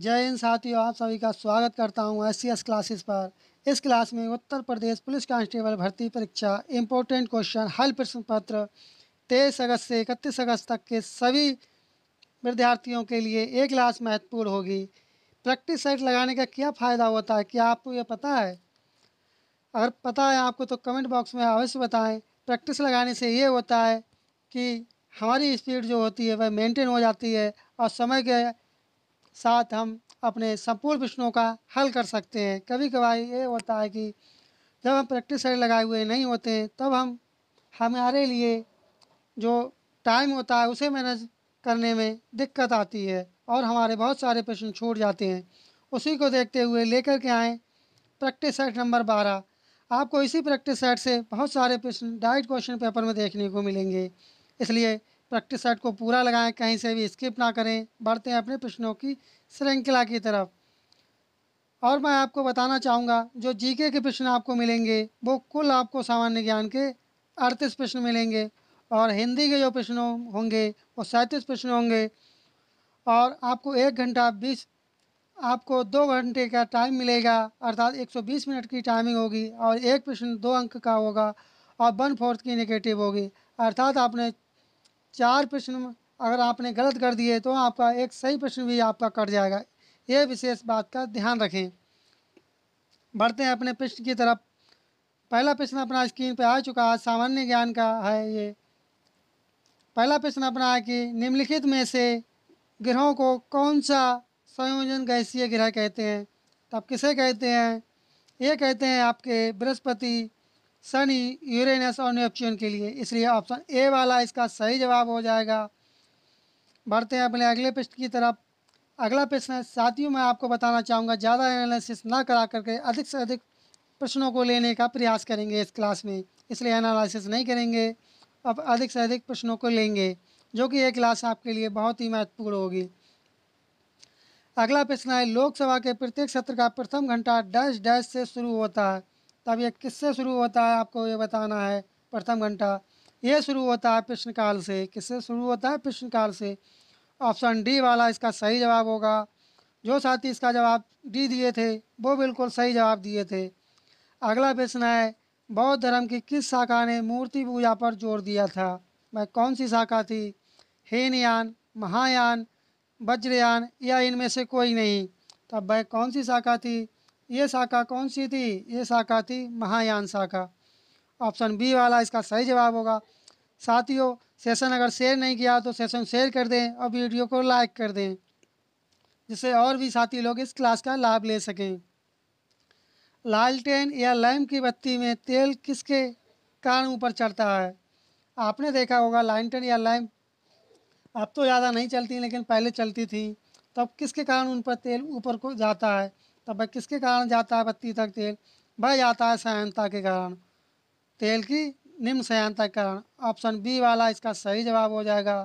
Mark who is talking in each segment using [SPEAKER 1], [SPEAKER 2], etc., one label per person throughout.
[SPEAKER 1] जय हिंद साथियों आप सभी का स्वागत करता हूं एस सी क्लासेस पर इस क्लास में उत्तर प्रदेश पुलिस कांस्टेबल भर्ती परीक्षा इम्पोर्टेंट क्वेश्चन हल प्रश्न पत्र तेईस अगस्त से इकतीस अगस्त तक के सभी विद्यार्थियों के लिए एक क्लास महत्वपूर्ण होगी प्रैक्टिस सेट लगाने का क्या फ़ायदा होता है क्या आपको यह पता है अगर पता है आपको तो कमेंट बॉक्स में अवश्य बताएँ प्रैक्टिस लगाने से ये होता है कि हमारी स्पीड जो होती है वह मेंटेन हो जाती है और समय के साथ हम अपने संपूर्ण प्रश्नों का हल कर सकते हैं कभी कभार ये होता है कि जब हम प्रैक्टिस सेट लगाए हुए नहीं होते हैं तब हम हमारे लिए जो टाइम होता है उसे मैनेज करने में दिक्कत आती है और हमारे बहुत सारे प्रश्न छूट जाते हैं उसी को देखते हुए लेकर के आएँ प्रैक्टिस सेट नंबर बारह आपको इसी प्रैक्टिस सेट से बहुत सारे प्रश्न डायरेक्ट क्वेश्चन पेपर में देखने को मिलेंगे इसलिए प्रैक्टिस सेट को पूरा लगाएं कहीं से भी स्किप ना करें बढ़ते हैं अपने प्रश्नों की श्रृंखला की तरफ और मैं आपको बताना चाहूँगा जो जीके के प्रश्न आपको मिलेंगे वो कुल आपको सामान्य ज्ञान के अड़तीस प्रश्न मिलेंगे और हिंदी के जो प्रश्न होंगे वो सैंतीस प्रश्न होंगे और आपको एक घंटा बीस आपको दो घंटे का टाइम मिलेगा अर्थात बीस मिनट की टाइमिंग होगी और एक प्रश्न दो अंक का होगा और वन फोर्थ की निगेटिव होगी अर्थात आपने चार प्रश्न अगर आपने गलत कर दिए तो आपका एक सही प्रश्न भी आपका कट जाएगा ये विशेष बात का ध्यान रखें बढ़ते हैं अपने प्रश्न की तरफ पहला प्रश्न अपना स्क्रीन पर आ चुका है सामान्य ज्ञान का है ये पहला प्रश्न अपना है कि निम्नलिखित में से ग्रहों को कौन सा संयोजन गैसीय ग्रह कहते हैं तब किसे कहते हैं ये कहते हैं आपके बृहस्पति शनि यूरेनस और नेपच्यून के लिए इसलिए ऑप्शन ए वाला इसका सही जवाब हो जाएगा बढ़ते हैं अपने अगले प्रश्न की तरफ अगला प्रश्न है साथियों मैं आपको बताना चाहूँगा ज़्यादा एनालिसिस ना करा करके अधिक से अधिक प्रश्नों को लेने का प्रयास करेंगे इस क्लास में इसलिए एनालिसिस नहीं करेंगे अब अधिक से अधिक प्रश्नों को लेंगे जो कि ये क्लास आपके लिए बहुत ही महत्वपूर्ण होगी अगला प्रश्न है लोकसभा के प्रत्येक सत्र का प्रथम घंटा डैश डैश से शुरू होता है तब तो ये किससे शुरू होता है आपको ये बताना है प्रथम घंटा ये शुरू होता है प्रश्न काल से किससे शुरू होता है प्रश्न काल से ऑप्शन डी वाला इसका सही जवाब होगा जो साथी इसका जवाब डी दिए थे वो बिल्कुल सही जवाब दिए थे अगला प्रश्न है बौद्ध धर्म की किस शाखा ने मूर्ति पूजा पर जोर दिया था वह कौन सी शाखा थी हेनयान महायान वज्रयान या इनमें से कोई नहीं तब वह कौन सी शाखा थी ये शाखा कौन सी थी ये शाखा थी महायान शाखा ऑप्शन बी वाला इसका सही जवाब होगा साथियों सेशन अगर शेयर नहीं किया तो सेशन शेयर कर दें और वीडियो को लाइक कर दें जिससे और भी साथी लोग इस क्लास का लाभ ले सकें लालटेन या लैम की बत्ती में तेल किसके कारण ऊपर चढ़ता है आपने देखा होगा लालटेन या लैम अब तो ज़्यादा नहीं चलती लेकिन पहले चलती थी तब किसके कारण उन पर तेल ऊपर को जाता है तब तो भाई किसके कारण जाता है बत्ती तक तेल भाई जाता है सहायता के कारण तेल की निम्न सहायता के कारण ऑप्शन बी वाला इसका सही जवाब हो जाएगा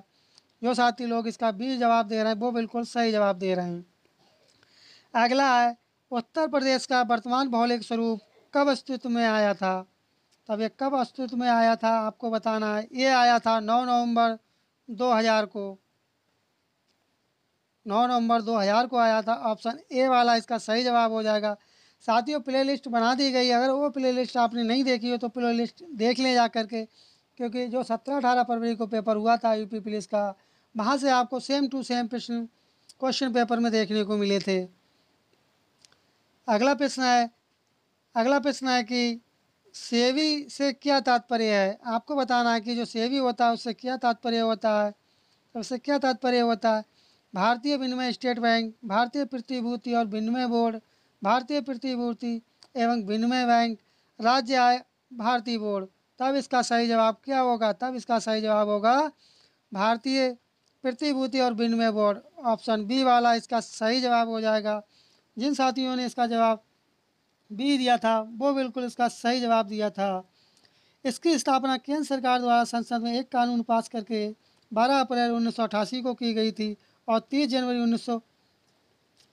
[SPEAKER 1] जो साथी लोग इसका बी जवाब दे रहे हैं वो बिल्कुल सही जवाब दे रहे हैं अगला है उत्तर प्रदेश का वर्तमान भौगोलिक स्वरूप कब अस्तित्व में आया था तब ये कब अस्तित्व में आया था आपको बताना है ये आया था 9 नवंबर 2000 को नौ नवंबर 2000 को आया था ऑप्शन ए वाला इसका सही जवाब हो जाएगा साथियों प्ले लिस्ट बना दी गई अगर वो प्ले लिस्ट आपने नहीं देखी हो तो प्ले लिस्ट देख लें जा करके क्योंकि जो सत्रह अठारह फरवरी को पेपर हुआ था यूपी पुलिस का वहाँ से आपको सेम टू सेम प्रश्न क्वेश्चन पेपर में देखने को मिले थे अगला प्रश्न है अगला प्रश्न है कि सेवी से क्या तात्पर्य है आपको बताना है कि जो सेवी होता है उससे क्या तात्पर्य होता है उससे क्या तात्पर्य होता है भारतीय विनिमय स्टेट बैंक भारतीय प्रतिभूति और विनिमय बोर्ड भारतीय प्रतिभूति एवं विनिमय बैंक राज्य आय भारतीय बोर्ड तब इसका सही जवाब क्या होगा तब इसका सही जवाब होगा भारतीय प्रतिभूति और विनिमय बोर्ड ऑप्शन बी वाला इसका सही जवाब हो जाएगा जिन साथियों ने इसका जवाब बी दिया था वो बिल्कुल इसका सही जवाब दिया था इसकी स्थापना केंद्र सरकार द्वारा संसद में एक कानून पास करके 12 अप्रैल उन्नीस को की गई थी और 30 जनवरी उन्नीस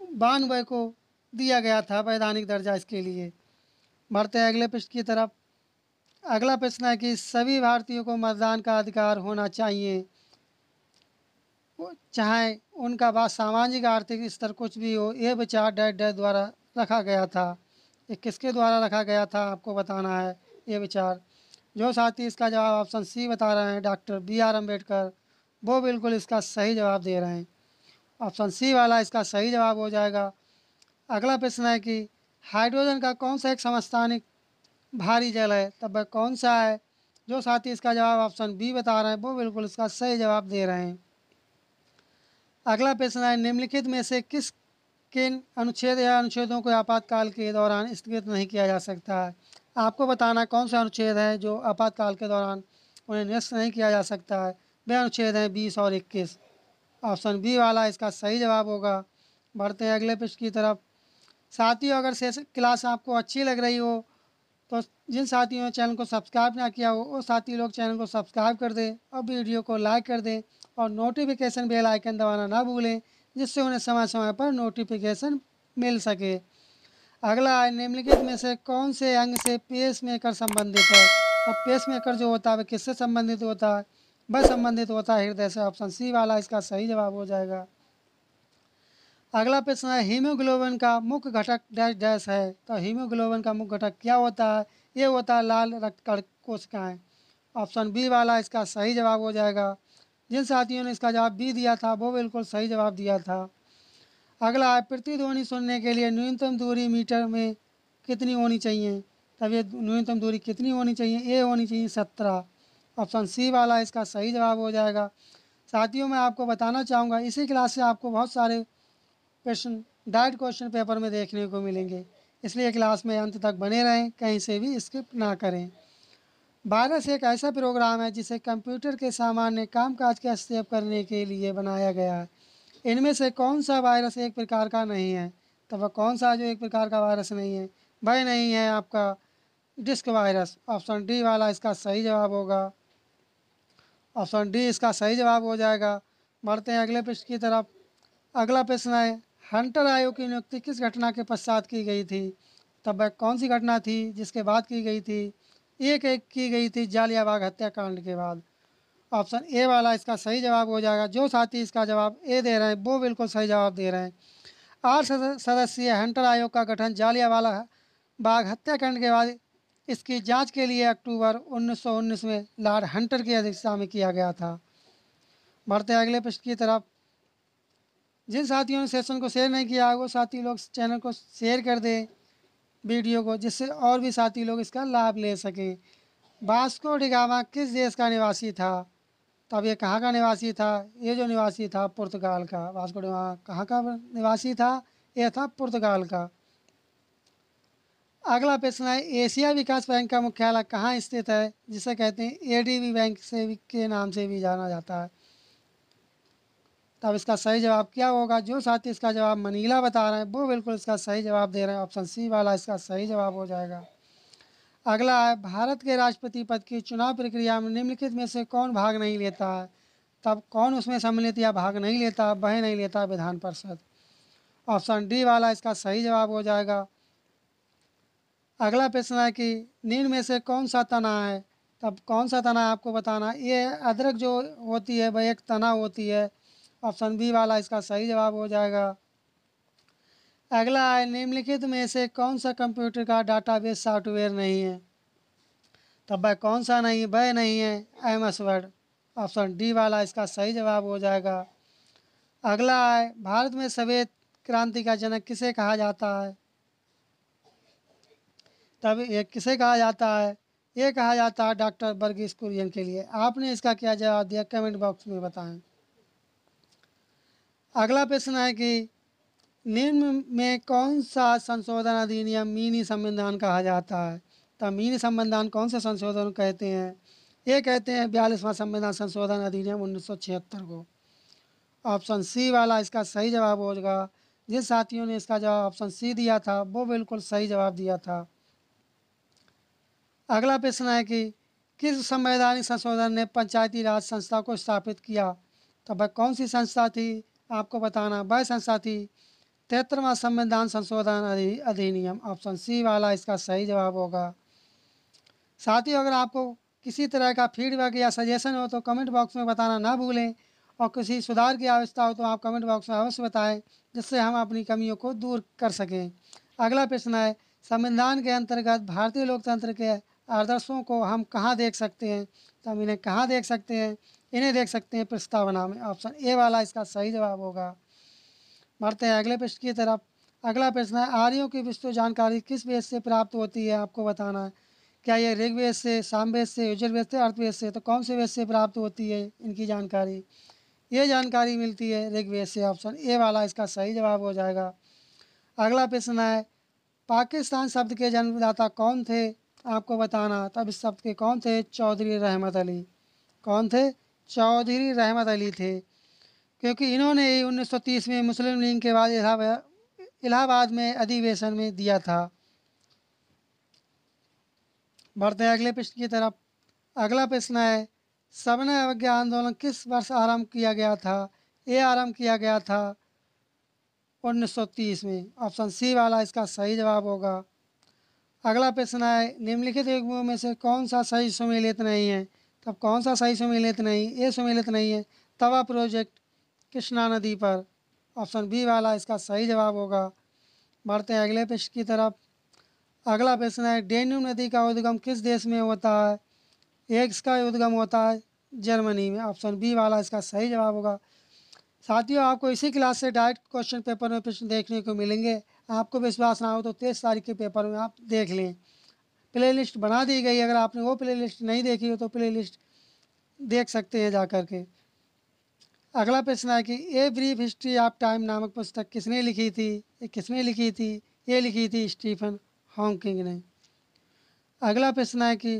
[SPEAKER 1] को दिया गया था वैधानिक दर्जा इसके लिए बढ़ते हैं अगले पृष्ठ की तरफ अगला प्रश्न है कि सभी भारतीयों को मतदान का अधिकार होना चाहिए चाहे उनका बात सामाजिक आर्थिक स्तर कुछ भी हो ये विचार डैट डैट द्वारा रखा गया था ये किसके द्वारा रखा गया था आपको बताना है ये विचार जो साथी इसका जवाब ऑप्शन सी बता रहे हैं डॉक्टर बी आर अम्बेडकर वो बिल्कुल इसका सही जवाब दे रहे हैं ऑप्शन सी वाला इसका सही जवाब हो जाएगा अगला प्रश्न है कि हाइड्रोजन का कौन सा एक समस्थानिक भारी जल है तब वह कौन सा है जो साथी इसका जवाब ऑप्शन बी बता रहे हैं वो बिल्कुल इसका सही जवाब दे रहे हैं अगला प्रश्न है निम्नलिखित में से किस किन अनुच्छेद या अनुच्छेदों को आपातकाल के दौरान स्थगित नहीं किया जा सकता है आपको बताना कौन सा अनुच्छेद है जो आपातकाल के दौरान उन्हें निरस्त नहीं किया जा सकता है वे अनुच्छेद हैं बीस और इक्कीस ऑप्शन बी वाला इसका सही जवाब होगा बढ़ते हैं अगले पृष्ठ की तरफ साथियों अगर से क्लास आपको अच्छी लग रही हो तो जिन साथियों ने चैनल को सब्सक्राइब ना किया हो वो साथी लोग चैनल को सब्सक्राइब कर दें और वीडियो को लाइक कर दें और नोटिफिकेशन बेल आइकन दबाना ना भूलें जिससे उन्हें समय समय पर नोटिफिकेशन मिल सके अगला है निम्नलिखित में से कौन से अंग से पेस मेकर संबंधित है तो पेस मेकर जो होता है वह किससे संबंधित होता है व संबंधित होता है हृदय से ऑप्शन सी वाला इसका सही जवाब हो जाएगा अगला प्रश्न है हीमोग्लोबिन का मुख्य घटक डैश डैश है तो हीमोग्लोबिन का मुख्य घटक क्या होता है ये होता है लाल रक्त कोशिकाएं ऑप्शन बी वाला इसका सही जवाब हो जाएगा जिन साथियों ने इसका जवाब बी दिया था वो बिल्कुल सही जवाब दिया था अगला है प्रतिध्वनि सुनने के लिए न्यूनतम दूरी मीटर में कितनी होनी चाहिए तब ये न्यूनतम दूरी कितनी होनी चाहिए ए होनी चाहिए सत्रह ऑप्शन सी वाला इसका सही जवाब हो जाएगा साथियों मैं आपको बताना चाहूँगा इसी क्लास से आपको बहुत सारे क्वेश्चन डायरेक्ट क्वेश्चन पेपर में देखने को मिलेंगे इसलिए क्लास में अंत तक बने रहें कहीं से भी स्किप ना करें वायरस एक ऐसा प्रोग्राम है जिसे कंप्यूटर के सामान्य कामकाज के हस्तक्षेप करने के लिए बनाया गया है इनमें से कौन सा वायरस एक प्रकार का नहीं है तो वह कौन सा जो एक प्रकार का वायरस नहीं है वह नहीं है आपका डिस्क वायरस ऑप्शन डी वाला इसका सही जवाब होगा ऑप्शन डी इसका सही जवाब हो जाएगा बढ़ते हैं अगले प्रश्न की तरफ अगला प्रश्न है हंटर आयोग की नियुक्ति किस घटना के पश्चात की गई थी तब वह कौन सी घटना थी जिसके बाद की गई थी एक एक की गई थी जालियाबाग हत्याकांड के बाद ऑप्शन ए वाला इसका सही जवाब हो जाएगा जो साथी इसका जवाब ए दे रहे हैं वो बिल्कुल सही जवाब दे रहे हैं आठ सदस्यीय हंटर आयोग का गठन जालियावाला बाग हत्याकांड के बाद इसकी जांच के लिए अक्टूबर 1919 में लॉर्ड हंटर की अध्यक्षता में किया गया था बढ़ते अगले पृष्ठ की तरफ जिन साथियों ने सेशन को शेयर नहीं किया वो साथी लोग चैनल को शेयर कर दें वीडियो को जिससे और भी साथी लोग इसका लाभ ले सकें बास्को डिगामा किस देश का निवासी था तब ये कहाँ का निवासी था ये जो निवासी था पुर्तगाल का बास्को डिगामा कहाँ का निवासी था यह था पुर्तगाल का अगला प्रश्न है एशिया विकास बैंक का मुख्यालय कहाँ स्थित है जिसे कहते हैं एडीबी बैंक से के नाम से भी जाना जाता है तब इसका सही जवाब क्या होगा जो साथी इसका जवाब मनीला बता रहे हैं वो बिल्कुल इसका सही जवाब दे रहे हैं ऑप्शन सी वाला इसका सही जवाब हो जाएगा अगला है भारत के राष्ट्रपति पद की चुनाव प्रक्रिया में निम्नलिखित में से कौन भाग नहीं लेता है तब कौन उसमें सम्मिलित या भाग नहीं लेता वह नहीं लेता विधान परिषद ऑप्शन डी वाला इसका सही जवाब हो जाएगा अगला प्रश्न है कि निम्न में से कौन सा तना है तब कौन सा तना आपको बताना ये अदरक जो होती है वह एक तना होती है ऑप्शन बी वाला इसका सही जवाब हो जाएगा अगला है निम्नलिखित में से कौन सा कंप्यूटर का डाटाबेस सॉफ्टवेयर नहीं है तब वह कौन सा नहीं वह नहीं है M S word option D वाला इसका सही जवाब हो जाएगा अगला है भारत में सवेद क्रांति का जनक किसे कहा जाता है तब एक किसे कहा जाता है ये कहा जाता है डॉक्टर बर्गीस कुरियन के लिए आपने इसका क्या जवाब दिया कमेंट बॉक्स में बताएं अगला प्रश्न है कि निम्न में कौन सा संशोधन अधिनियम मिनी संविधान कहा जाता है तो मिनी संविधान कौन से संशोधन कहते हैं ये कहते हैं बयालीसवां संविधान संशोधन अधिनियम उन्नीस को ऑप्शन सी वाला इसका सही जवाब होगा जिस साथियों ने इसका जवाब ऑप्शन सी दिया था वो बिल्कुल सही जवाब दिया था अगला प्रश्न है कि किस संवैधानिक संशोधन ने पंचायती राज संस्था को स्थापित किया तो वह कौन सी संस्था थी आपको बताना वह संस्था थी तेतरवा संविधान संशोधन अधिनियम ऑप्शन सी वाला इसका सही जवाब होगा साथ ही अगर आपको किसी तरह का फीडबैक या सजेशन हो तो कमेंट बॉक्स में बताना ना भूलें और किसी सुधार की आवश्यकता हो तो आप कमेंट बॉक्स में अवश्य बताएं जिससे हम अपनी कमियों को दूर कर सकें अगला प्रश्न है संविधान के अंतर्गत भारतीय लोकतंत्र के आदर्शों को हम कहाँ देख सकते हैं तो हम इन्हें कहाँ देख सकते हैं इन्हें देख सकते हैं प्रस्तावना में ऑप्शन ए वाला इसका सही जवाब होगा बढ़ते हैं अगले प्रश्न की तरफ अगला प्रश्न है आर्यों की विस्तृत जानकारी किस वेद से प्राप्त होती है आपको बताना है क्या ये ऋग्वेद से सामवेद से यजुर्वेद से अर्थवेद से तो कौन से वेद से प्राप्त होती है इनकी जानकारी ये जानकारी मिलती है ऋग्वेद से ऑप्शन ए वाला इसका सही जवाब हो जाएगा अगला प्रश्न है पाकिस्तान शब्द के जन्मदाता कौन थे आपको बताना तब इस शब्द के कौन थे चौधरी रहमत अली कौन थे चौधरी रहमत अली थे क्योंकि इन्होंने ही 1930 में मुस्लिम लीग के बाद इलाहाबाद में अधिवेशन में दिया था बढ़ते अगले प्रश्न की तरफ अगला प्रश्न है सबन अवज्ञा आंदोलन किस वर्ष आरंभ किया गया था ये आरंभ किया गया था 1930 में ऑप्शन सी वाला इसका सही जवाब होगा अगला प्रश्न है निम्नलिखित युग्मों में से कौन सा सही सम्मिलित नहीं है तब कौन सा सही सम्मिलित नहीं ये सम्मिलित नहीं है तवा प्रोजेक्ट कृष्णा नदी पर ऑप्शन बी वाला इसका सही जवाब होगा बढ़ते हैं अगले प्रश्न की तरफ अगला प्रश्न है डेन्यू नदी का उद्गम किस देश में होता है एक का उद्गम होता है जर्मनी में ऑप्शन बी वाला इसका सही जवाब होगा साथियों आपको इसी क्लास से डायरेक्ट क्वेश्चन पेपर में प्रश्न देखने को मिलेंगे आपको विश्वास ना हो तो तेईस तारीख के पेपर में आप देख लें प्ले लिस्ट बना दी गई अगर आपने वो प्ले लिस्ट नहीं देखी हो तो प्ले लिस्ट देख सकते हैं जा कर के अगला प्रश्न है कि a brief history of time नामक पुस्तक किसने लिखी थी ये किसने लिखी थी ये लिखी थी स्टीफन हॉकिंग ने अगला प्रश्न है कि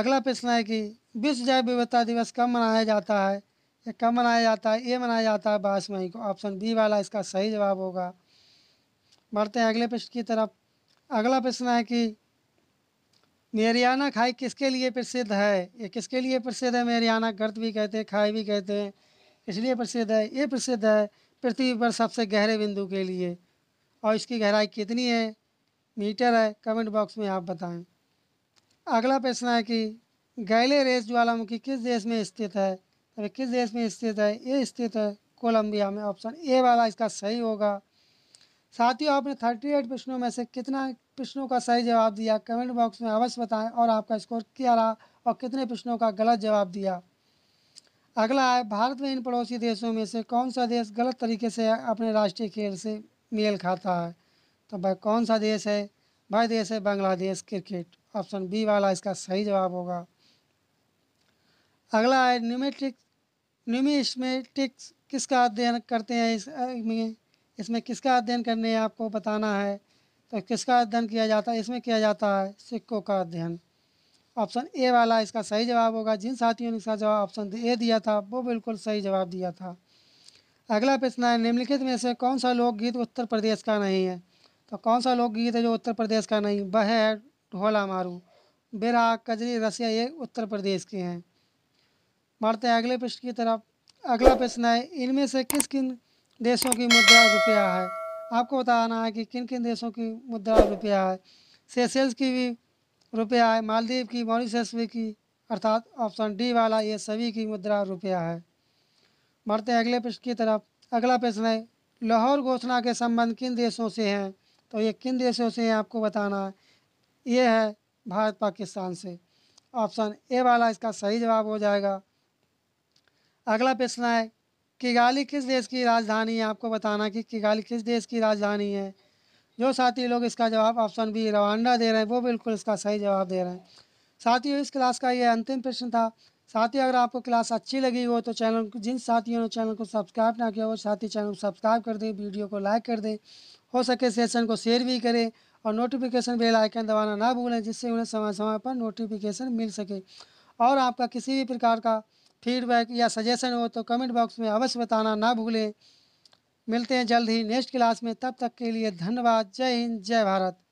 [SPEAKER 1] अगला प्रश्न है कि विश्व जैव विविधता दिवस कब मनाया जाता है या कब मनाया जाता है ये मनाया जाता है बाईस मई को ऑप्शन बी वाला इसका सही जवाब होगा बढ़ते हैं अगले प्रश्न की तरफ अगला प्रश्न है कि मेरियाना खाई किसके लिए प्रसिद्ध है ये किसके लिए प्रसिद्ध है मेरियाना गर्त भी कहते हैं खाई भी कहते हैं इसलिए प्रसिद्ध है ये प्रसिद्ध है पृथ्वी पर सबसे गहरे बिंदु के लिए और इसकी गहराई कितनी है मीटर है कमेंट बॉक्स में आप बताएं अगला प्रश्न है कि गैले रेस ज्वालामुखी किस देश में स्थित है अरे किस देश में स्थित है ये स्थित है कोलंबिया में ऑप्शन ए वाला इसका सही होगा साथियों आपने थर्टी एट प्रश्नों में से कितना प्रश्नों का सही जवाब दिया कमेंट बॉक्स में अवश्य बताएं और आपका स्कोर क्या रहा और कितने प्रश्नों का गलत जवाब दिया अगला है भारत में इन पड़ोसी देशों में से कौन सा देश गलत तरीके से अपने राष्ट्रीय खेल से मेल खाता है तो भाई कौन सा देश है भाई देश है बांग्लादेश क्रिकेट ऑप्शन बी वाला इसका सही जवाब होगा अगला है न्यूमेट्रिक निमिष में टिक्स किसका अध्ययन करते हैं इस में इसमें किसका अध्ययन करने है आपको बताना है तो किसका अध्ययन किया जाता है इसमें किया जाता है सिक्कों का अध्ययन ऑप्शन ए वाला इसका सही जवाब होगा जिन साथियों ने इसका जवाब ऑप्शन ए दिया था वो बिल्कुल सही जवाब दिया था अगला प्रश्न है निम्नलिखित में से कौन सा लोकगीत उत्तर प्रदेश का नहीं है तो कौन सा लोकगीत है जो उत्तर प्रदेश का नहीं बह ढोला मारू बेरा कजरी रसिया ये उत्तर प्रदेश के हैं बढ़ते हैं अगले पृष्ठ की तरफ अगला प्रश्न है इनमें से किस किन देशों की मुद्रा रुपया है आपको बताना है कि किन किन देशों की मुद्रा रुपया है सेसेल्स की भी रुपया है मालदीव की मॉरिशस भी की अर्थात ऑप्शन डी वाला ये सभी की मुद्रा रुपया है बढ़ते हैं अगले पृष्ठ की तरफ अगला प्रश्न है लाहौर घोषणा के संबंध किन देशों से हैं तो ये किन देशों से हैं आपको बताना है ये है भारत पाकिस्तान से ऑप्शन ए वाला इसका सही जवाब हो जाएगा अगला प्रश्न है किगाली किस देश की राजधानी है आपको बताना कि किगाली किस देश की राजधानी है जो साथी लोग इसका जवाब ऑप्शन बी रवांडा दे रहे हैं वो बिल्कुल इसका सही जवाब दे रहे हैं साथियों इस क्लास का ये अंतिम प्रश्न था साथियों अगर आपको क्लास अच्छी लगी हो तो चैनल जिन साथियों ने चैनल को सब्सक्राइब ना किया हो साथी चैनल को सब्सक्राइब कर दें वीडियो को लाइक कर दें हो सके सेशन को शेयर भी करें और नोटिफिकेशन बेल आइकन दबाना ना भूलें जिससे उन्हें समय समय पर नोटिफिकेशन मिल सके और आपका किसी भी प्रकार का फीडबैक या सजेशन हो तो कमेंट बॉक्स में अवश्य बताना ना भूलें मिलते हैं जल्द ही नेक्स्ट क्लास में तब तक के लिए धन्यवाद जय हिंद जय भारत